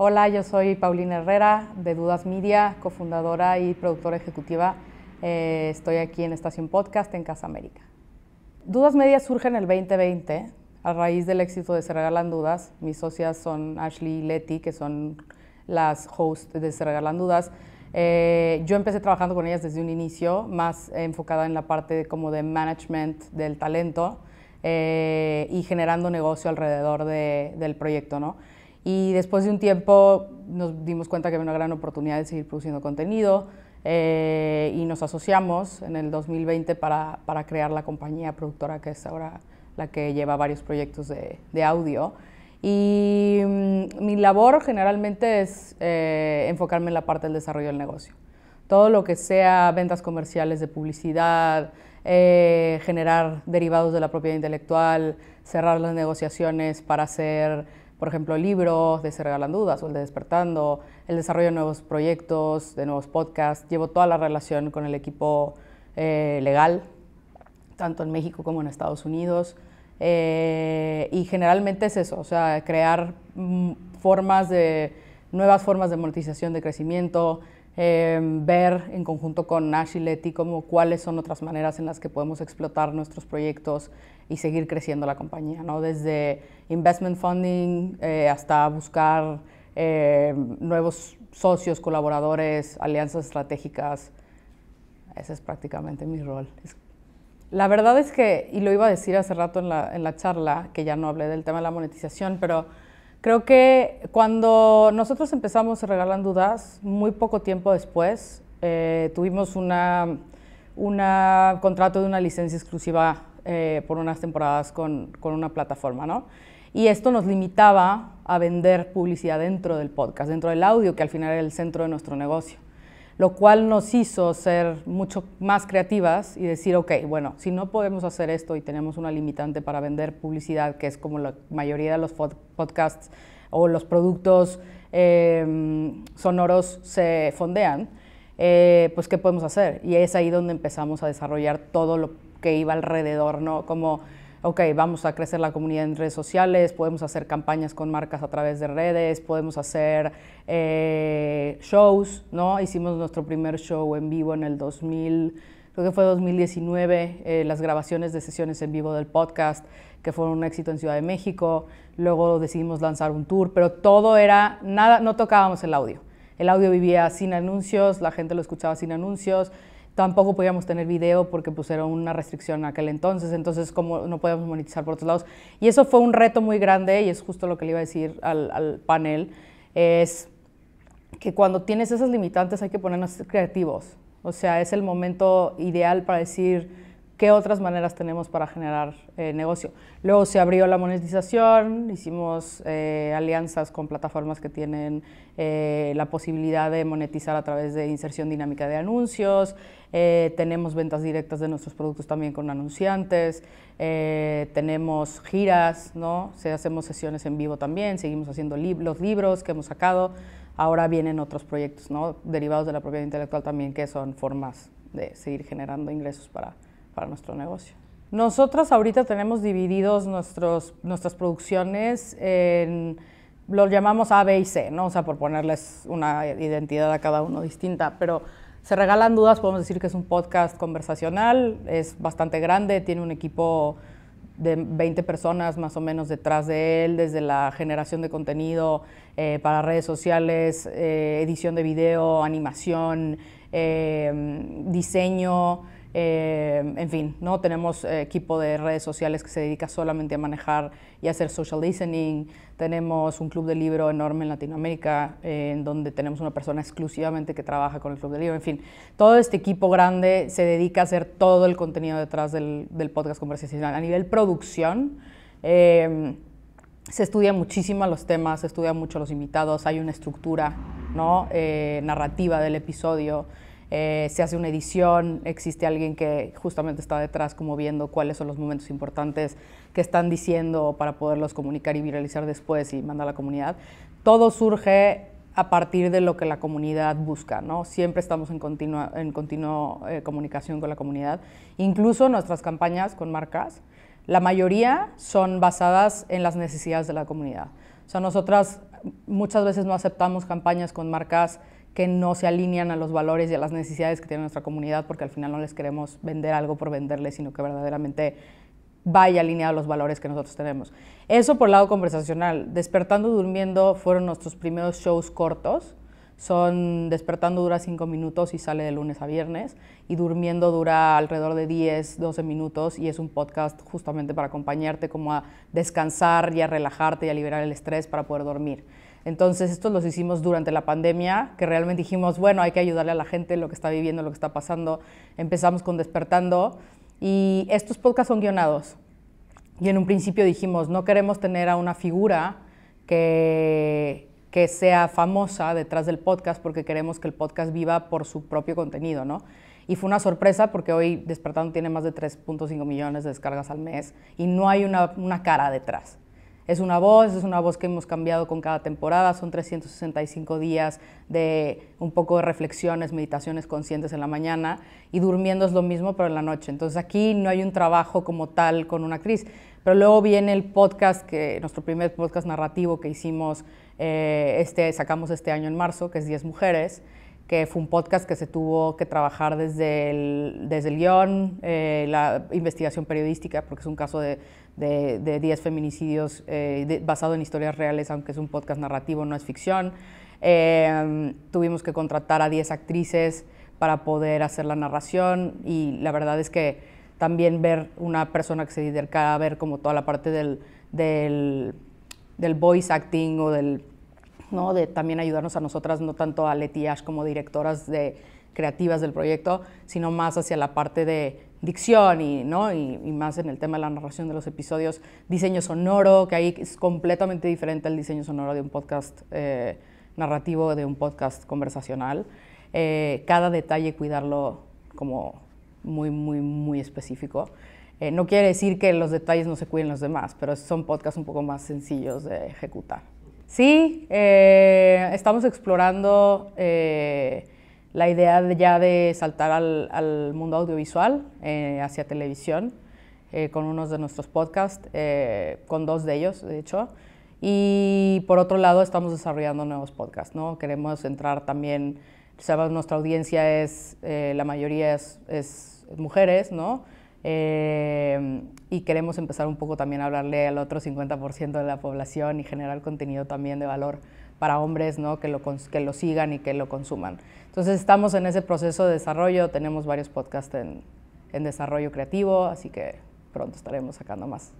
Hola, yo soy Paulina Herrera de Dudas Media, cofundadora y productora ejecutiva. Eh, estoy aquí en Estación Podcast en Casa América. Dudas Media surge en el 2020 a raíz del éxito de Se Regalan Dudas. Mis socias son Ashley y Letty, que son las hosts de Se Regalan Dudas. Eh, yo empecé trabajando con ellas desde un inicio, más enfocada en la parte de, como de management del talento eh, y generando negocio alrededor del proyecto, ¿no? Y después de un tiempo nos dimos cuenta que había una gran oportunidad de seguir produciendo contenido eh, y nos asociamos en el 2020 para, para, crear la compañía productora que es ahora la que lleva varios proyectos de, audio. Y mm, mi labor generalmente es eh, enfocarme en la parte del desarrollo del negocio. Todo lo que sea ventas comerciales de publicidad, eh, generar derivados de la propiedad intelectual, cerrar las negociaciones para hacer por ejemplo, libros de Se Regalan Dudas o el de Despertando, el desarrollo de nuevos proyectos, de nuevos podcasts. Llevo toda la relación con el equipo eh, legal, tanto en México como en Estados Unidos. Eh, y generalmente es eso, o sea, crear mm, formas de, nuevas formas de monetización, de crecimiento, Em, ver en conjunto con Ash y Leti como cuáles son otras maneras en las que podemos explotar nuestros proyectos y seguir creciendo la compañía, ¿no? desde investment funding eh, hasta buscar em, nuevos socios, colaboradores, alianzas estratégicas. Ese es prácticamente mi rol. La verdad es que, y lo iba a decir hace rato en la, en la charla, que ya no hablé del tema de la monetización, pero Creo que cuando nosotros empezamos a regalando dudas, muy poco tiempo después, eh, tuvimos un una contrato de una licencia exclusiva eh, por unas temporadas con, una plataforma, ¿no? Y esto nos limitaba a vender publicidad dentro del podcast, dentro del audio, que al final era el centro de nuestro negocio lo cual nos hizo ser mucho más creativas y decir, ok, bueno, si no podemos hacer esto y tenemos una limitante para vender publicidad, que es como la mayoría de los podcasts o los productos em, sonoros se fondean, eh, pues ¿qué podemos hacer? Y es ahí donde empezamos a desarrollar todo lo que iba alrededor, ¿no? Como ok, vamos a crecer la comunidad en redes sociales, podemos hacer campañas con marcas a través de redes, podemos hacer eh, shows, ¿no? Hicimos nuestro primer show en vivo en el 2000 creo que fue 2019, eh, las grabaciones de sesiones en vivo del podcast, que fueron un éxito en Ciudad de México. Luego decidimos lanzar un tour, pero todo era, nada, no tocábamos el audio. El audio vivía sin anuncios, la gente lo escuchaba sin anuncios tampoco podíamos tener video porque pusieron una restricción en aquel entonces, entonces como no podíamos monetizar por otros lados. Y eso fue un reto muy grande y es justo lo que le iba a decir al, al panel, es que cuando tienes esas limitantes hay que ponernos creativos. O sea, es el momento ideal para decir qué otras maneras tenemos para generar eh, negocio. Luego se abrió la monetización, hicimos eh, alianzas con plataformas que tienen eh, la posibilidad de monetizar a través de inserción dinámica de anuncios, tenemos ventas directas de nuestros productos también con anunciantes, tenemos giras, ¿no? Se hacemos sesiones en vivo también, seguimos haciendo los libros que hemos sacado, ahora vienen otros proyectos ¿no? derivados de la propiedad intelectual también que son formas de seguir generando ingresos para para nuestro negocio. Nosotros ahorita tenemos divididos nuestras producciones en, lo llamamos A, B y C, ¿no? O sea, por ponerles una identidad a cada uno distinta, pero se regalan dudas, podemos decir que es un podcast conversacional, es bastante grande, tiene un equipo de 20 personas más o menos detrás de él, desde la generación de contenido eh, para redes sociales, eh, edición de video, animación, eh, diseño, eh, en fin, ¿no? tenemos eh, equipo de redes sociales que se dedica solamente a manejar y hacer social listening. Tenemos un club de libro enorme en Latinoamérica, eh, en donde tenemos una persona exclusivamente que trabaja con el club de libro. En fin, todo este equipo grande se dedica a hacer todo el contenido detrás del, podcast conversacional. A nivel producción, se estudian muchísimo los temas, se estudian mucho los invitados, hay una estructura ¿no? narrativa del episodio. Eh, se hace una edición, existe alguien que justamente está detrás como viendo cuáles son los momentos importantes que están diciendo para poderlos comunicar y viralizar después y mandar a la comunidad. Todo surge a partir de lo que la comunidad busca, ¿no? Siempre estamos en continua, en continuo, eh, comunicación con la comunidad. Incluso nuestras campañas con marcas, la mayoría son basadas en las necesidades de la comunidad. O sea, nosotras muchas veces no aceptamos campañas con marcas que no se alinean a los valores y a las necesidades que tiene nuestra comunidad, porque al final no les queremos vender algo por venderle, sino que verdaderamente vaya alineado a los valores que nosotros tenemos. Eso por el lado conversacional. Despertando, durmiendo fueron nuestros primeros shows cortos son despertando dura 5 minutos y sale de lunes a viernes y durmiendo dura alrededor de 10, 12 minutos y es un podcast justamente para acompañarte como a descansar y a relajarte y a liberar el estrés para poder dormir. Entonces, estos los hicimos durante la pandemia, que realmente dijimos, bueno, hay que ayudarle a la gente lo que está viviendo, lo que está pasando. Empezamos con despertando y estos podcasts son guionados. Y en un principio dijimos, no queremos tener a una figura que que sea famosa detrás del podcast porque queremos que el podcast viva por su propio contenido, ¿no? Y fue una sorpresa porque hoy Despertando tiene más de 3.5 millones de descargas al mes y no hay una, cara detrás. Es una voz, es una voz que hemos cambiado con cada temporada, son 365 días de un poco de reflexiones, meditaciones conscientes en la mañana y durmiendo es lo mismo pero en la noche. Entonces aquí no hay un trabajo como tal con una actriz. Pero luego viene el podcast, que, nuestro primer podcast narrativo que hicimos eh, este, sacamos este año en marzo, que es 10 Mujeres, que fue un podcast que se tuvo que trabajar desde el, desde el guión, eh, la investigación periodística, porque es un caso de, de, 10 feminicidios eh, basado en historias reales, aunque es un podcast narrativo, no es ficción. tuvimos que contratar a 10 actrices para poder hacer la narración y la verdad es que también ver una persona que se dedica a ver como toda la parte del del voice acting o del, ¿no? de también ayudarnos a nosotras, no tanto a Leti como directoras de, creativas del proyecto, sino más hacia la parte de dicción y, ¿no? Y, más en el tema de la narración de los episodios, diseño sonoro, que ahí es completamente diferente al diseño sonoro de un podcast eh, narrativo, de un podcast conversacional. Eh, cada detalle cuidarlo como muy, muy, muy específico. Eh, no quiere decir que los detalles no se cuiden los demás, pero son podcasts un poco más sencillos de ejecutar. Sí, eh, estamos explorando eh, la idea ya de saltar al, mundo audiovisual, hacia televisión, con unos de nuestros podcasts, con dos de ellos, de hecho. Y por otro lado, estamos desarrollando nuevos podcasts, ¿no? Queremos entrar también, sabes, nuestra audiencia es, la mayoría es, es mujeres, ¿no? Eh, y queremos empezar un poco también a hablarle al otro 50% de la población y generar contenido también de valor para hombres ¿no? que, lo, sigan y que lo consuman. Entonces estamos en ese proceso de desarrollo, tenemos varios podcasts en desarrollo creativo, así que pronto estaremos sacando más.